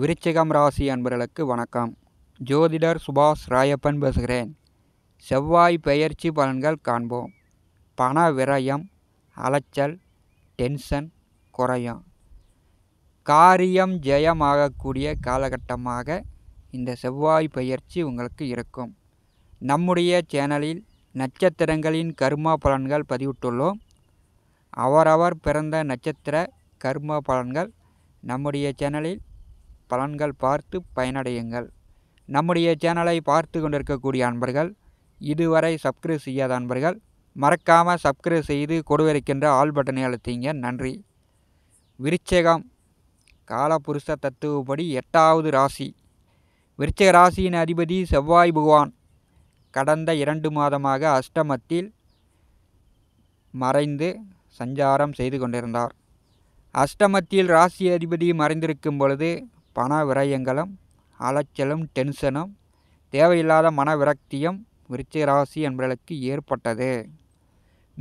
விருச்சிகம் ராசி அன்பர்களுக்கு வணக்கம் ஜோதிடர் சுபாஷ் ராயப்பன் பேசுகிறேன் செவ்வாய் பெயர்ச்சி பலன்கள் காண்போம் பண விரயம் அலைச்சல் டென்ஷன் குறையும் காரியம் ஜெயமாகக்கூடிய காலகட்டமாக இந்த செவ்வாய் பயிற்சி உங்களுக்கு இருக்கும் நம்முடைய சேனலில் நட்சத்திரங்களின் கர்மா பலன்கள் பதிவிட்டுள்ளோம் அவரவர் பிறந்த நட்சத்திர கர்ம பலன்கள் நம்முடைய சேனலில் பலன்கள் பார்த்து பயனடையுங்கள் நம்முடைய சேனலை பார்த்து கொண்டிருக்கக்கூடிய அன்பர்கள் இதுவரை சப்ஸ்கிரைப் செய்யாத அன்பர்கள் மறக்காமல் சப்ஸ்கிரைப் செய்து கொடுவிருக்கின்ற ஆல் பட்டனை அழுத்திங்க நன்றி விருச்சகம் காலபுருஷ தத்துவப்படி எட்டாவது ராசி விருச்சக ராசியின் அதிபதி செவ்வாய் பகவான் கடந்த இரண்டு மாதமாக அஷ்டமத்தில் மறைந்து சஞ்சாரம் செய்து கொண்டிருந்தார் அஷ்டமத்தில் ராசி அதிபதி மறைந்திருக்கும் பொழுது பண விரயங்களும் அலைச்சலும் டென்ஷனும் தேவையில்லாத மன விரக்தியும் விருச்சிக ராசி என்பவர்களுக்கு ஏற்பட்டது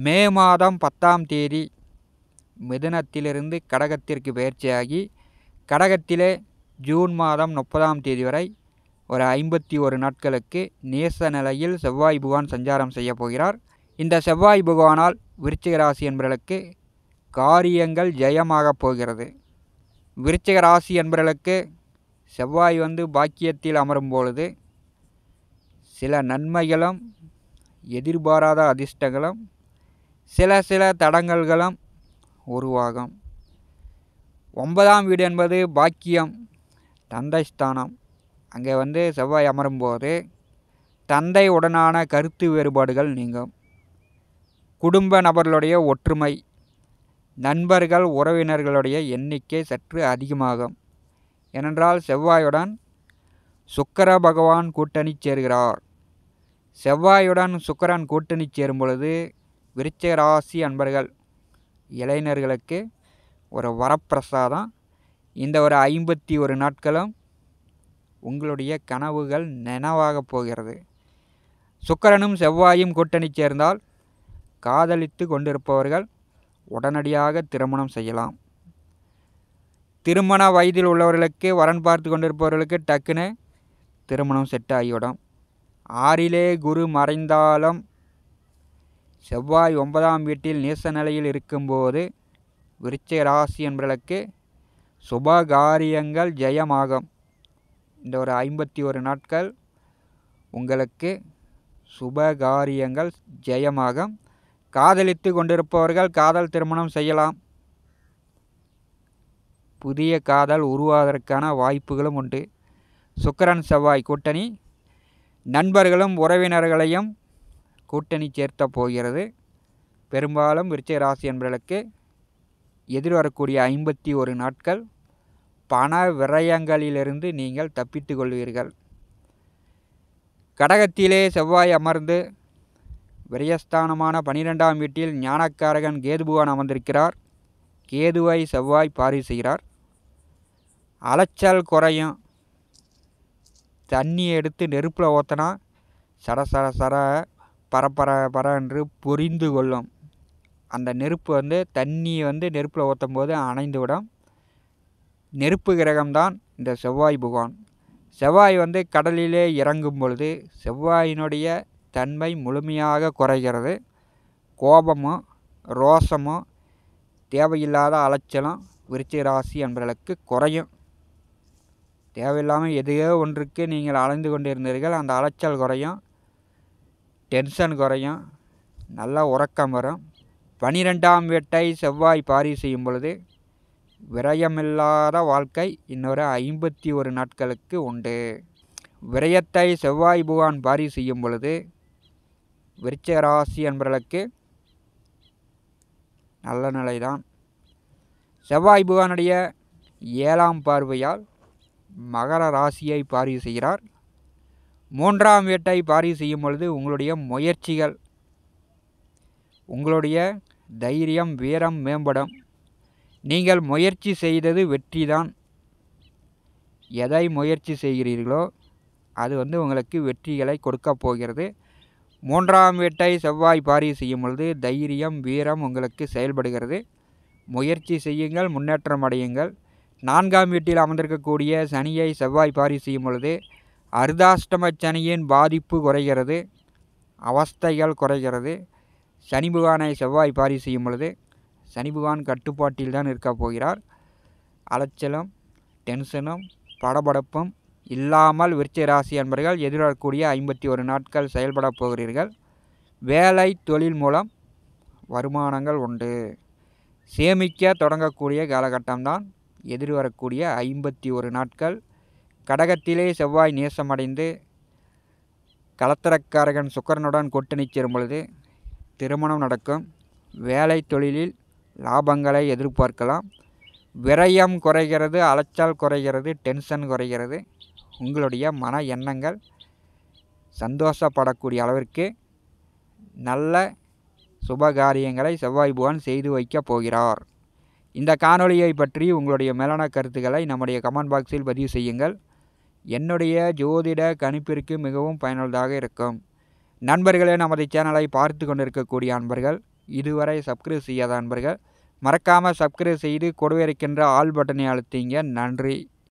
மே மாதம் பத்தாம் தேதி மிதுனத்திலிருந்து கடகத்திற்கு பயிற்சியாகி கடகத்திலே ஜூன் மாதம் முப்பதாம் தேதி வரை ஒரு ஐம்பத்தி ஒரு நாட்களுக்கு நேச நிலையில் செவ்வாய் புகான் சஞ்சாரம் செய்ய போகிறார் இந்த செவ்வாய் புகானால் விருச்சிக ராசி என்பவர்களுக்கு காரியங்கள் ஜெயமாகப் போகிறது விருச்சிக ராசி என்பவர்களுக்கு செவ்வாய் வந்து பாக்கியத்தில் அமரும் பொழுது சில நன்மைகளும் எதிர்பாராத அதிர்ஷ்டங்களும் சில சில தடங்கல்களும் உருவாகும் ஒன்பதாம் வீடு என்பது பாக்கியம் தந்தைஸ்தானம் அங்கே வந்து செவ்வாய் அமரும்போது தந்தையுடனான கருத்து வேறுபாடுகள் நீங்கும் குடும்ப நபர்களுடைய ஒற்றுமை நண்பர்கள் உறவினர்களுடைய எண்ணிக்கை சற்று அதிகமாகும் ஏனென்றால் செவ்வாயுடன் சுக்கர பகவான் கூட்டணி சேர்கிறார் செவ்வாயுடன் சுக்கரன் கூட்டணி சேரும் பொழுது விருச்சக ராசி அன்பர்கள் இளைஞர்களுக்கு ஒரு வரப்பிரசாதம் இந்த ஒரு ஐம்பத்தி ஒரு நாட்களும் உங்களுடைய கனவுகள் நினவாக போகிறது சுக்கரனும் செவ்வாயும் கூட்டணி சேர்ந்தால் காதலித்து கொண்டிருப்பவர்கள் உடனடியாக திருமணம் செய்யலாம் திருமண வயதில் உள்ளவர்களுக்கு வரன் பார்த்து கொண்டிருப்பவர்களுக்கு டக்குன்னு திருமணம் செட் ஆகிவிடும் ஆறிலே குரு மறைந்தாலும் செவ்வாய் ஒன்பதாம் வீட்டில் நீச நிலையில் இருக்கும்போது விருச்ச ராசி என்பவர்களுக்கு சுபகாரியங்கள் ஜெயமாகும் இந்த ஒரு ஐம்பத்தி ஒரு நாட்கள் உங்களுக்கு சுபகாரியங்கள் ஜெயமாகும் காதலித்து கொண்டிருப்பவர்கள் காதல் திருமணம் செய்யலாம் புதிய காதல் உருவாவதற்கான வாய்ப்புகளும் உண்டு சுக்கரன் செவ்வாய் கூட்டணி நண்பர்களும் உறவினர்களையும் கூட்டணி சேர்த்த போகிறது பெரும்பாலும் விருச்சிக ராசி என்பவர்களுக்கு எதிர்வரக்கூடிய ஐம்பத்தி ஒரு நாட்கள் பண விரயங்களிலிருந்து நீங்கள் தப்பித்து கொள்வீர்கள் கடகத்திலே செவ்வாய் அமர்ந்து விரயஸ்தானமான பனிரெண்டாம் வீட்டில் ஞானக்காரகன் கேதுபுவான் அமர்ந்திருக்கிறார் கேதுவை செவ்வாய் பாரி செய்கிறார் அலைச்சல் குறையும் தண்ணியை எடுத்து நெருப்பில் ஊற்றினா சர சர சர பரப்பர பர என்று புரிந்து கொள்ளும் அந்த நெருப்பு வந்து தண்ணியை வந்து நெருப்பில் ஊற்றும் போது அணைந்துவிடும் நெருப்பு கிரகம்தான் இந்த செவ்வாய் புகான் செவ்வாய் வந்து கடலிலே இறங்கும் பொழுது செவ்வாயினுடைய தன்மை முழுமையாக குறைகிறது கோபமோ ரோஷமோ தேவையில்லாத அலைச்சலும் விருச்சிக ராசி என்பவர்களுக்கு குறையும் தேவையில்லாமல் எதையோ ஒன்றுக்கு நீங்கள் அலைந்து கொண்டிருந்தீர்கள் அந்த அலைச்சல் குறையும் டென்ஷன் குறையும் நல்லா உறக்கம் வரும் பனிரெண்டாம் வீட்டை செவ்வாய் பாரி செய்யும் பொழுது விரயமில்லாத வாழ்க்கை இன்னொரு ஐம்பத்தி ஒரு நாட்களுக்கு உண்டு விரயத்தை செவ்வாய் புகான் பாரி செய்யும் பொழுது விருச்சிக ராசி என்பவர்களுக்கு நல்ல நிலைதான் செவ்வாய் புகானுடைய ஏழாம் பார்வையால் மகர ராசியை பார்வை செய்கிறார் மூன்றாம் வீட்டை பார்வை செய்யும் பொழுது உங்களுடைய முயற்சிகள் உங்களுடைய தைரியம் வீரம் மேம்படும் நீங்கள் முயற்சி செய்தது வெற்றி தான் எதை முயற்சி செய்கிறீர்களோ அது வந்து உங்களுக்கு வெற்றிகளை கொடுக்கப் போகிறது மூன்றாம் வீட்டை செவ்வாய் பாரி செய்யும் பொழுது தைரியம் வீரம் உங்களுக்கு செயல்படுகிறது முயற்சி செய்யுங்கள் முன்னேற்றம் அடையுங்கள் நான்காம் வீட்டில் அமர்ந்திருக்கக்கூடிய சனியை செவ்வாய் பாரி செய்யும் பொழுது அர்தாஷ்டம சனியின் பாதிப்பு குறைகிறது அவஸ்தைகள் குறைகிறது சனி பகவானை செவ்வாய் பாரி செய்யும் பொழுது சனி பகவான் கட்டுப்பாட்டில் தான் இருக்க போகிறார் அலைச்சலும் டென்ஷனும் படபடப்பும் இல்லாமல் ராசி அன்பர்கள் எதிர்வரக்கூடிய ஐம்பத்தி ஒரு நாட்கள் செயல்பட போகிறீர்கள் வேலை தொழில் மூலம் வருமானங்கள் உண்டு சேமிக்க தொடங்கக்கூடிய காலகட்டம்தான் எதிர்வரக்கூடிய ஐம்பத்தி ஒரு நாட்கள் கடகத்திலே செவ்வாய் நேசமடைந்து கலத்தரக்காரகன் சுக்கரனுடன் கொட்டு சேரும் பொழுது திருமணம் நடக்கும் வேலை தொழிலில் லாபங்களை எதிர்பார்க்கலாம் விரயம் குறைகிறது அலைச்சல் குறைகிறது டென்ஷன் குறைகிறது உங்களுடைய மன எண்ணங்கள் சந்தோஷப்படக்கூடிய அளவிற்கு நல்ல சுபகாரியங்களை செவ்வாய் புகான் செய்து வைக்கப் போகிறார் இந்த காணொலியை பற்றி உங்களுடைய மேலான கருத்துக்களை நம்முடைய கமெண்ட் பாக்ஸில் பதிவு செய்யுங்கள் என்னுடைய ஜோதிட கணிப்பிற்கு மிகவும் பயனுள்ளதாக இருக்கும் நண்பர்களே நமது சேனலை பார்த்து கொண்டிருக்கக்கூடிய அன்பர்கள் இதுவரை சப்ஸ்கிரைப் செய்யாத அன்பர்கள் மறக்காமல் சப்ஸ்கிரைப் செய்து கொடுவேற்கின்ற ஆல் பட்டனை அழுத்திங்க நன்றி